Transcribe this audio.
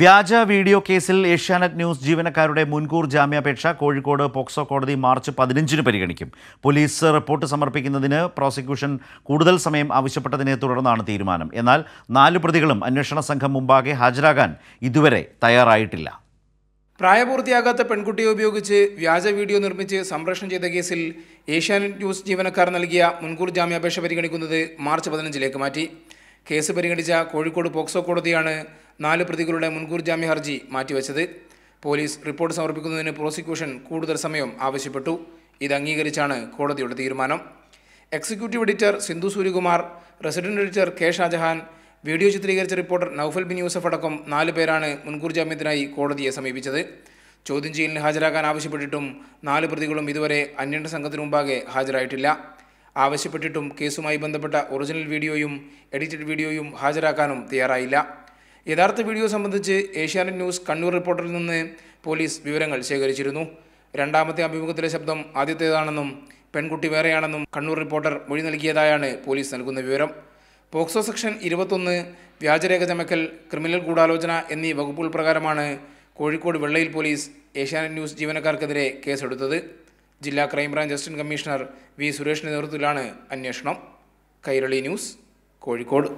വ്യാജ വീഡിയോ കേസിൽ ഏഷ്യാനെറ്റ് ന്യൂസ് ജീവനക്കാരുടെ മുൻകൂർ ജാമ്യാപേക്ഷ കോഴിക്കോട് പോക്സോ കോടതി മാർച്ച് പതിനഞ്ചിന് പരിഗണിക്കും പോലീസ് റിപ്പോർട്ട് സമർപ്പിക്കുന്നതിന് പ്രോസിക്യൂഷൻ കൂടുതൽ സമയം ആവശ്യപ്പെട്ടതിനെ തുടർന്നാണ് തീരുമാനം എന്നാൽ നാല് പ്രതികളും അന്വേഷണ സംഘം മുമ്പാകെ ഹാജരാകാൻ ഇതുവരെ തയ്യാറായിട്ടില്ല പ്രായപൂർത്തിയാകാത്ത പെൺകുട്ടിയെ ഉപയോഗിച്ച് വ്യാജ വീഡിയോ നിർമ്മിച്ച് സംപ്രേഷണം ചെയ്ത കേസിൽ ഏഷ്യാനെറ്റ് ന്യൂസ് ജീവനക്കാർ നൽകിയ മുൻകൂർ ജാമ്യാപേക്ഷ പരിഗണിക്കുന്നത് മാർച്ച് പതിനഞ്ചിലേക്ക് മാറ്റി കേസ് പരിഗണിച്ച കോഴിക്കോട് പോക്സോ കോടതിയാണ് നാല് പ്രതികളുടെ മുൻകൂർ ജാമ്യ ഹർജി മാറ്റിവെച്ചത് പോലീസ് റിപ്പോർട്ട് സമർപ്പിക്കുന്നതിന് പ്രോസിക്യൂഷൻ കൂടുതൽ സമയം ആവശ്യപ്പെട്ടു ഇത് അംഗീകരിച്ചാണ് കോടതിയുടെ തീരുമാനം executive editor Sindhu Suryakumar resident editor K Shajahan video ചിത്രീകരിച്ച റിപ്പോർട്ടർ നൌഫൽ ബിൻ യൂസഫ് അടക്കം നാല് പേരാണ് മുൻകൂർ ജാമ്യത്തിനായി കോടതിയെ സമീപിച്ചത് ചോദ്യം ചെയ്യലിന് ഹാജരാകാൻ ആവശ്യപ്പെട്ടിട്ടും നാല് പ്രതികളും ഇതുവരെ അന്വേഷണ സംഘത്തിനു മുമ്പാകെ ഹാജരായിട്ടില്ല ആവശ്യപ്പെട്ടിട്ടും കേസുമായി ബന്ധപ്പെട്ട ഒറിജിനൽ വീഡിയോയും എഡിറ്റഡ് വീഡിയോയും ഹാജരാക്കാനും തയ്യാറായില്ല യഥാർത്ഥ വീഡിയോ സംബന്ധിച്ച് ഏഷ്യാനെറ്റ് ന്യൂസ് കണ്ണൂർ റിപ്പോർട്ടറിൽ നിന്ന് പോലീസ് വിവരങ്ങൾ ശേഖരിച്ചിരുന്നു രണ്ടാമത്തെ അഭിമുഖത്തിലെ ശബ്ദം ആദ്യത്തേതാണെന്നും പെൺകുട്ടി വേറെയാണെന്നും കണ്ണൂർ റിപ്പോർട്ടർ മൊഴി നൽകിയതായാണ് പോലീസ് നൽകുന്ന വിവരം പോക്സോ സെക്ഷൻ ഇരുപത്തൊന്ന് വ്യാജരേഖ ചമക്കൽ ക്രിമിനൽ ഗൂഢാലോചന എന്നീ വകുപ്പുകൾ പ്രകാരമാണ് Kozhikode Vellayil police Asianet news ജീവനക്കാർക്കെതിരെ കേസെടുത്തത് ജില്ലാ ക്രൈംബ്രാഞ്ച് അസിസ്റ്റന്റ് കമ്മീഷണർ വി സുരേഷിൻ്റെ നേതൃത്വത്തിലാണ് അന്വേഷണം കൈരളി ന്യൂസ് കോഴിക്കോട്